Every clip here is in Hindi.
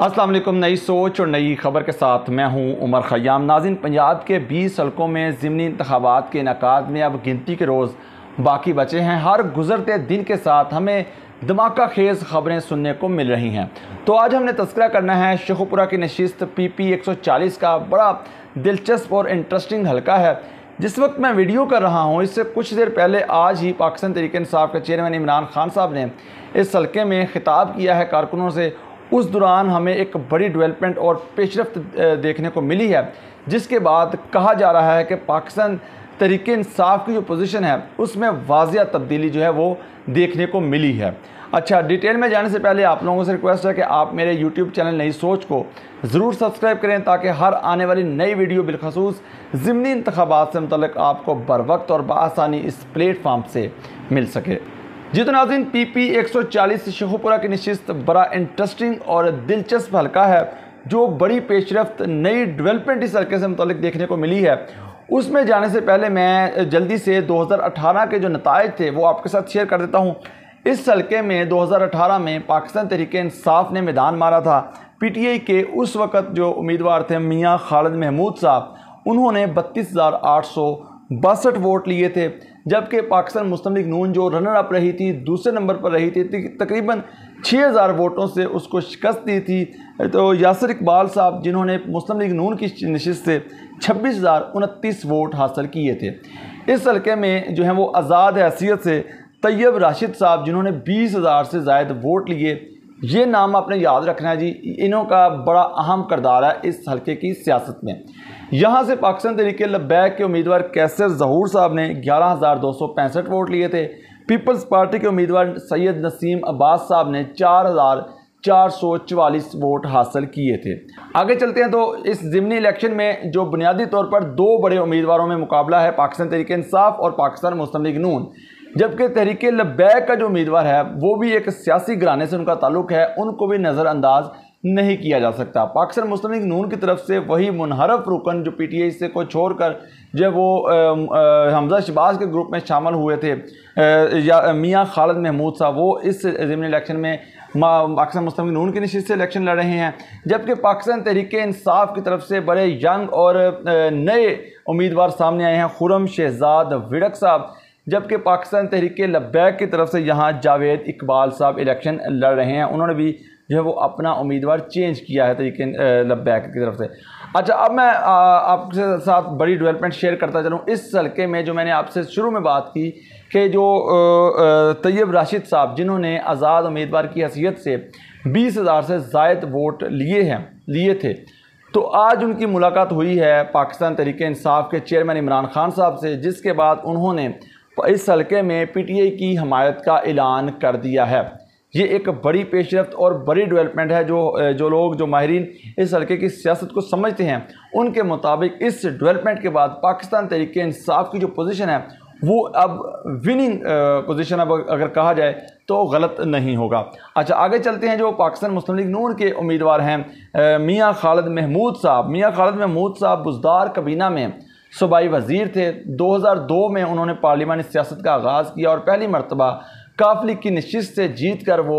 असलम नई सोच और नई खबर के साथ मैं हूं उमर खयाम नाजिन पंजाब के 20 हल्कों में ज़मनी इंतबात के इनका में अब गिनती के रोज़ बाकी बचे हैं हर गुजरते दिन के साथ हमें धमाका खेज खबरें सुनने को मिल रही हैं तो आज हमने तस्करा करना है शेखुपुरा की नशस्त पी पी एक सौ चालीस का बड़ा दिलचस्प और इंटरेस्टिंग हलका है जिस वक्त मैं वीडियो कर रहा हूँ इससे कुछ देर पहले आज ही पाकिस्तान तरीक़ान साहब के चेयरमैन इमरान खान साहब ने इस हल्के में खिताब किया है कारकुनों से उस दौरान हमें एक बड़ी डेवलपमेंट और पेशरफ देखने को मिली है जिसके बाद कहा जा रहा है कि पाकिस्तान तरीके इंसाफ की जो पोजीशन है उसमें वाजिया तब्दीली जो है वो देखने को मिली है अच्छा डिटेल में जाने से पहले आप लोगों से रिक्वेस्ट है कि आप मेरे यूट्यूब चैनल नई सोच को ज़रूर सब्सक्राइब करें ताकि हर आने वाली नई वीडियो बिलखसूस ज़मनी इंतबात से मतलब आपको बर वक्त और बसानी इस प्लेटफार्म से मिल सके जी तो नाजिन पी पी एक सौ चालीस शेखोपुरा की नशस्त बड़ा इंटरेस्टिंग और दिलचस्प हल्का है जो बड़ी पेशरफ नई डेवलपमेंट इस हल्के से मतलब देखने को मिली है उसमें जाने से पहले मैं जल्दी से 2018 के जो नतज थे वो आपके साथ शेयर कर देता हूँ इस हल्के में 2018 में पाकिस्तान तहरीक इंसाफ ने मैदान मारा था पीटीआई के उस वक्त जो उम्मीदवार थे मियाँ खालिद महमूद साहब उन्होंने बत्तीस हज़ार आठ सौ बासठ वोट लिए थे जबकि पाकिस्तान मुस्लिम लीग नून जो रनर अप रही थी दूसरे नंबर पर रही थी तकरीबन छः हज़ार वोटों से उसको शिकस्त दी थी तो यासर इकबाल साहब जिन्होंने मुस्लिम लीग नून की नशस्त से छब्बीस हज़ार उनतीस वोट हासिल किए थे इस हल्के में जो है वो आज़ाद हैसियत से तैयब राशिद साहब जिन्होंने बीस हज़ार से जायद वोट लिए ये नाम आपने याद रखना है जी इनों का बड़ा अहम करदार है इस हल्के की सियासत में यहाँ से पाकिस्तान तरीके लबैक के उम्मीदवार कैसर जहूर साहब ने ग्यारह हज़ार दो सौ पैंसठ वोट लिए थे पीपल्स पार्टी के उम्मीदवार सैयद नसीम अब्बास साहब ने चार हज़ार चार सौ चवालीस वोट हासिल किए थे आगे चलते हैं तो इस ज़मनी इलेक्शन में जो बुनियादी तौर पर दो बड़े उम्मीदवारों में मुकाबला है पाकिस्तान तरीके इंसाफ और पाकिस्तान मुस्लिम लीग नून जबकि तहरीक लबैक का जो उम्मीदवार है वो भी एक सियासी घराने से उनका ताल्लुक है उनको भी नज़रअंदाज नहीं किया जा सकता पाकिस्तान मुस्लिम लीग नून की तरफ से वही मुनहरफ रुकन जो पी टी आई से को छोड़कर जब वो हमजा शबाज के ग्रुप में शामिल हुए थे या मियाँ खालद महमूद साहब वो इस जमीन इलेक्शन में पाकिस्तान मुस्लिम नून की नशीत से इलेक्शन लड़ रहे हैं जबकि पाकिस्तान तहरीक इंसाफ की तरफ से बड़े यंग और नए उम्मीदवार सामने आए हैं खुरम शहजाद विड़क साहब जबकि पाकिस्तान तहरीक लब्बैक की तरफ से यहाँ जावेद इकबाल साहब इलेक्शन लड़ रहे हैं उन्होंने भी जो है वो अपना उम्मीदवार चेंज किया है तरीके लब्बैक की तरफ से अच्छा अब मैं आपके साथ बड़ी डेवलपमेंट शेयर करता चलूँ इस हल्के में जो मैंने आपसे शुरू में बात की कि जो तैयब राशिद साहब जिन्होंने आज़ाद उम्मीदवार की हैसियत से बीस हज़ार से जायद वोट लिए हैं लिए थे तो आज उनकी मुलाकात हुई है पाकिस्तान तरीके इंसाफ के चेयरमैन इमरान खान साहब से जिसके बाद उन्होंने इस हलके में पीटीआई की हमायत का ऐलान कर दिया है ये एक बड़ी पेशरफ और बड़ी डेवलपमेंट है जो जो लोग जो माहरीन इस हल्के की सियासत को समझते हैं उनके मुताबिक इस डेवलपमेंट के बाद पाकिस्तान तरीक इंसाफ की जो पोजीशन है वो अब विनिंग पोजीशन अब अगर कहा जाए तो गलत नहीं होगा अच्छा आगे चलते हैं जो पाकिस्तान मुस्लिम लीग नून के उम्मीदवार हैं मियाँ खालद महमूद साहब मियाँ खालिद महमूद साहब बुजदार कबीना में सूबाई वज़ीर थे 2002 में उन्होंने पार्लियामानी सियासत का आगाज़ किया और पहली मरतबा काफली की नशस्त से जीत कर वो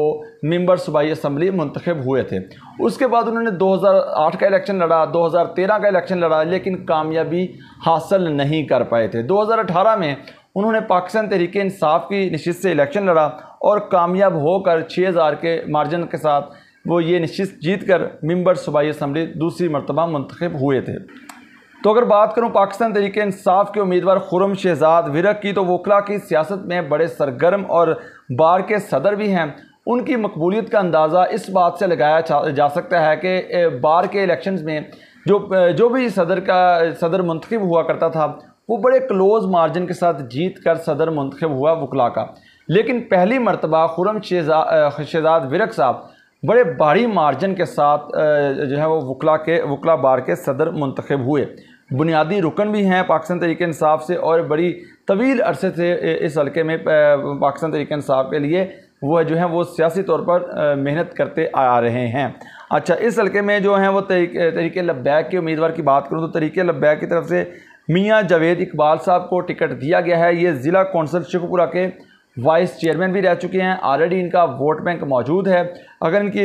मंबर सूबाई असम्बली मंतखब हुए थे उसके बाद उन्होंने 2008 का इलेक्शन लड़ा 2013 का इलेक्शन लड़ा लेकिन कामयाबी हासिल नहीं कर पाए थे 2018 में उन्होंने पाकिस्तान तहरीक इंसाफ की नशस्त से इलेक्शन लड़ा और कामयाब होकर हज़ार के मार्जिन के साथ वो ये नशस्त जीत कर मेम्बर सूबाई असम्बली दूसरी मरतबा मंतखब हुए थे तो अगर बात करूं पाकिस्तान तरीके इंसाफ के उम्मीदवार खुरम शहजाद विरक की तो वकला की सियासत में बड़े सरगर्म और बार के सदर भी हैं उनकी मकबूलियत का अंदाज़ा इस बात से लगाया जा सकता है कि बार के इलेक्शन में जो जो भी सदर का सदर मंतखब हुआ करता था वो बड़े क्लोज मार्जिन के साथ जीत कर सदर मंतखब हुआ वकला का लेकिन पहली मरतबा खुरम शेजा शहजाद विरक साहब बड़े भारी मार्जिन के साथ जो है वो वकला के वकला बार के सदर मंतखब हुए बुनियादी रुकन भी हैं पाकिस्तान तरीके इंसाफ से और बड़ी तवील अरसे से इस हल्के में पाकिस्तान तरीके इंसाफ के लिए वह जो है वो सियासी तौर पर मेहनत करते आ रहे हैं अच्छा इस हल्के में जो हैं वो तरीके तरीके लब्बैक के उम्मीदवार की बात करूँ तो तरीके लब्बैक की तरफ से मियाँ जावेद इकबाल साहब को टिकट दिया गया है ये ज़िला कौंसल शेखपुरा के वाइस चेयरमैन भी रह चुके हैं ऑलरेडी इनका वोट बैंक मौजूद है अगर इनकी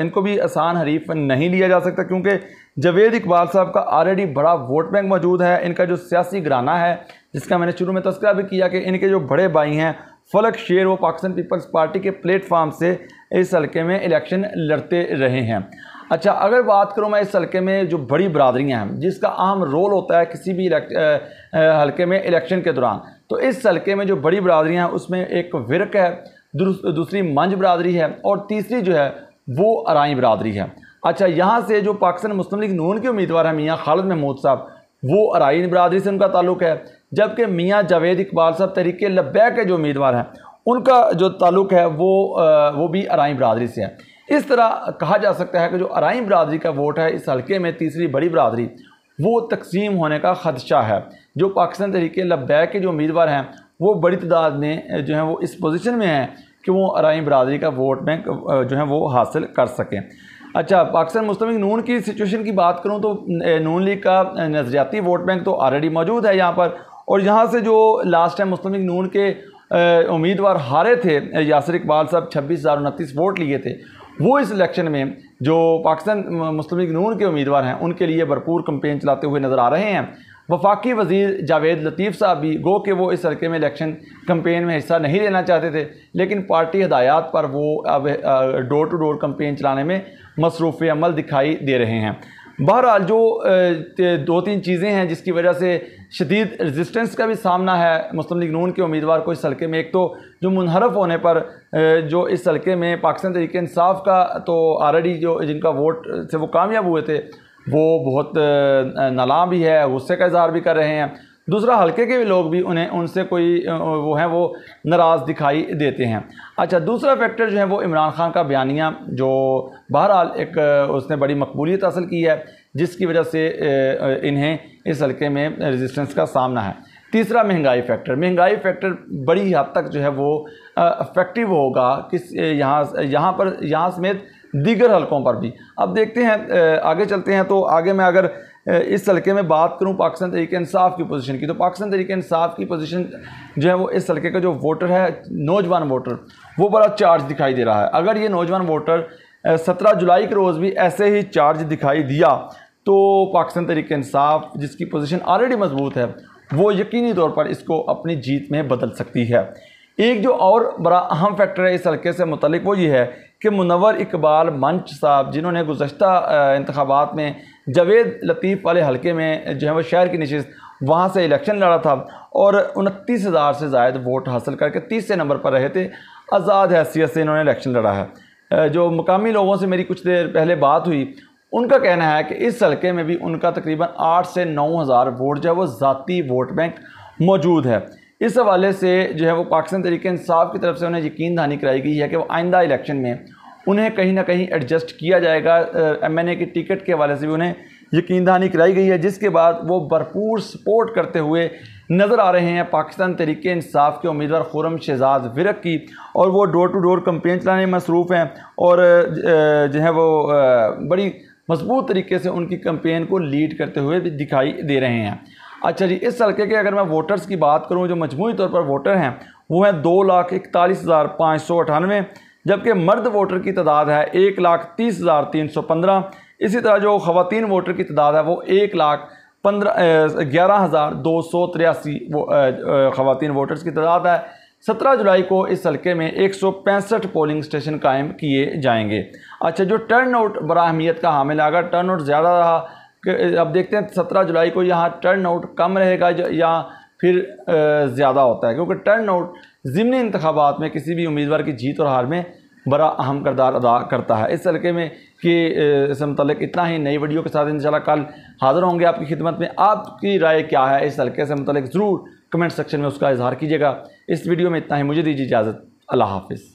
इनको भी आसान हरीफ नहीं लिया जा सकता क्योंकि जवेद इकबाल साहब का ऑलरेडी बड़ा वोट बैंक मौजूद है इनका जो सियासी घराना है जिसका मैंने शुरू में तस्करा भी किया कि इनके जो बड़े भाई हैं फलक शेर वो पाकिस्तान पीपल्स पार्टी के प्लेटफार्म से इस हल्के में इलेक्शन लड़ते रहे हैं अच्छा अगर बात करूँ मैं इस हल्के में जो बड़ी बरदरियाँ हैं जिसका अहम रोल होता है किसी भी हल्के में इलेक्शन के दौरान तो इस हल्के में जो बड़ी बरदरियाँ हैं उसमें एक विरक है दूसरी मंज बरदरी है और तीसरी जो है वो अराई बरदरी है अच्छा यहाँ से जो पाकिस्तान मुस्लिम लीग नून के उम्मीदवार हैं मियाँ खालिद महमूद साहब वो अराई बरदरी से उनका ताल्लुक है जबकि मियाँ जावेद इकबाल साहब तरीके लब्बै के जो उम्मीदवार हैं उनका जो ताल्लुक है वो वो भी अराई बरदरी से है इस तरह कहा जा सकता है कि जो अराई बरदरी का वोट है इस हल्के में तीसरी बड़ी बरदरी वो तकसीम होने का खदशा है जो पाकिस्तान तरीके लब्बैक के जो उम्मीदवार हैं वो बड़ी तादाद में जो है वो इस पोजीशन में हैं कि वो आरई बरदरी का वोट बैंक जो है वो हासिल कर सकें अच्छा पाकिस्तान मुस्तमिक नून की सिचुएशन की बात करूँ तो नून लीग का नज़रियाती वोट बैंक तो ऑलरेडी मौजूद है यहाँ पर और यहाँ से जो लास्ट टाइम मुस्तमिक नून के उम्मीदवार हारे थे यासर इकबाल साहब छब्बीस हज़ार उनतीस वोट लिए थे वो इस इलेक्शन में जो पाकिस्तान मुस्लिम लीग नून के उम्मीदवार हैं उनके लिए भरपूर कंपेन चलाते हुए नज़र आ रहे हैं वफाकी वजीर जावेद लतीफ़ साहब भी गो के वो इस हल्के में इलेक्शन कम्पेन में हिस्सा नहीं लेना चाहते थे लेकिन पार्टी हदायात पर वो अब डोर टू डोर कम्पेन चलाने में मसरूफ़ अमल दिखाई दे रहे हैं बहरहाल जो दो तीन चीज़ें हैं जिसकी वजह से शदीद रजिस्टेंस का भी सामना है मुस्लिम लीग नून के उम्मीदवार को इस हल्के में एक तो जो मुनहरफ होने पर जो इस हल्के में पाकिस्तान तरीके इंसाफ का तो आलरेडी जो जिनका वोट से वो कामयाब हुए थे वो बहुत नला भी है गुस्से का इजहार भी कर रहे हैं दूसरा हल्के के लोग भी उन्हें उनसे कोई वो हैं वो नाराज़ दिखाई देते हैं अच्छा दूसरा फैक्टर जो है वो इमरान खान का बयानिया जो बहरहाल एक उसने बड़ी मकबूलियत हासिल की है जिसकी वजह से इन्हें इस हल्के में रेजिस्टेंस का सामना है तीसरा महंगाई फैक्टर महंगाई फैक्टर बड़ी हद तक जो है वो अफेक्टिव होगा किस यहाँ यहाँ पर यहाँ समेत दीगर हलकों पर भी अब देखते हैं आगे चलते हैं तो आगे में अगर इस हल्के में बात करूँ पाकिस्तान तरीके इंसाफ की पोजीशन की तो पाकिस्तान तरीके इंसाफ की पोजीशन जो है वो इस हल्के का जो वोटर है नौजवान वोटर वो बड़ा चार्ज दिखाई दे रहा है अगर ये नौजवान वोटर सत्रह जुलाई के रोज़ भी ऐसे ही चार्ज दिखाई दिया तो पाकिस्तान तरीके इंसाफ जिसकी पोजीशन ऑलरेडी मजबूत है वो यकीनी तौर पर इसको अपनी जीत में बदल सकती है एक जो और बड़ा अहम फैक्टर है इस हल्के से मुतलिक वो ये है कि मुनवर इकबाल मंच साहब जिन्होंने गुजशत इंतबात में जवेद लतीफ़ वाले हलके में जो है वो शहर की नशस्त वहाँ से इलेक्शन लड़ा था और उनतीस हज़ार से जायद वोट हासिल करके तीसरे नंबर पर रहे थे आज़ाद हैसियत से इन्होंने इलेक्शन लड़ा है जो मुकामी लोगों से मेरी कुछ देर पहले बात हुई उनका कहना है कि इस हल्के में भी उनका तकरीबन आठ से नौ हज़ार वोट जो है वो ज़ाती वोट बैंक मौजूद है इस हवाले से जो है वो पाकिस्तान तरीके इंसाफ की तरफ से उन्हें यकीन दहानी कराई गई है कि वो आइंदा इलेक्शन में उन्हें कहीं ना कहीं एडजस्ट किया जाएगा एम एन ए की टिकट के हवाले से भी उन्हें यकीन दहानी कराई गई है जिसके बाद वो भरपूर सपोर्ट करते हुए नज़र आ रहे हैं पाकिस्तान तरीके इंसाफ के उम्मीदवार खुरम शहजाद विरक की और वो डोर टू डोर कंपेन चलाने में मसरूफ़ हैं और जो है वो बड़ी मजबूत तरीके से उनकी कंपेन को लीड करते हुए भी दिखाई दे रहे हैं अच्छा जी इस हल्के के अगर मैं वोटर्स की बात करूँ जो मजमू तौर पर वोटर हैं वो हैं दो लाख इकतालीस हज़ार पाँच सौ अठानवे जबकि मर्द वोटर की तादाद है एक लाख तीस हज़ार तीन सौ पंद्रह इसी तरह जो खवतान वोटर की तादाद है वो एक लाख पंद्रह ग्यारह हज़ार दो सौ तिरासी वो, ख़वान वोटर्स की तादाद है सत्रह जुलाई को इस हल्के में एक सौ पैंसठ पोलिंग स्टेशन कायम किए जाएंगे अच्छा जो टर्न आउट बरहमीत का हामिल है अगर टर्न आउट ज़्यादा रहा अब देखते हैं सत्रह जुलाई को यहाँ टर्न आउट कम रहेगा या फिर ज़्यादा होता है क्योंकि टर्न आउट ज़िमनी इंतबात में किसी भी उम्मीदवार की जीत और हार में बड़ा अहम करदार अदा करता है इस हल्के में कि इससे मतलब इतना ही नई वीडियो के साथ इंशाल्लाह कल हाज़िर होंगे आपकी खिदमत में आपकी राय क्या है इस हल्के से मतलब ज़रूर कमेंट सेक्शन में उसका इजहार कीजिएगा इस वीडियो में इतना ही मुझे दीजिए इजाज़त अल्लाह हाफिज़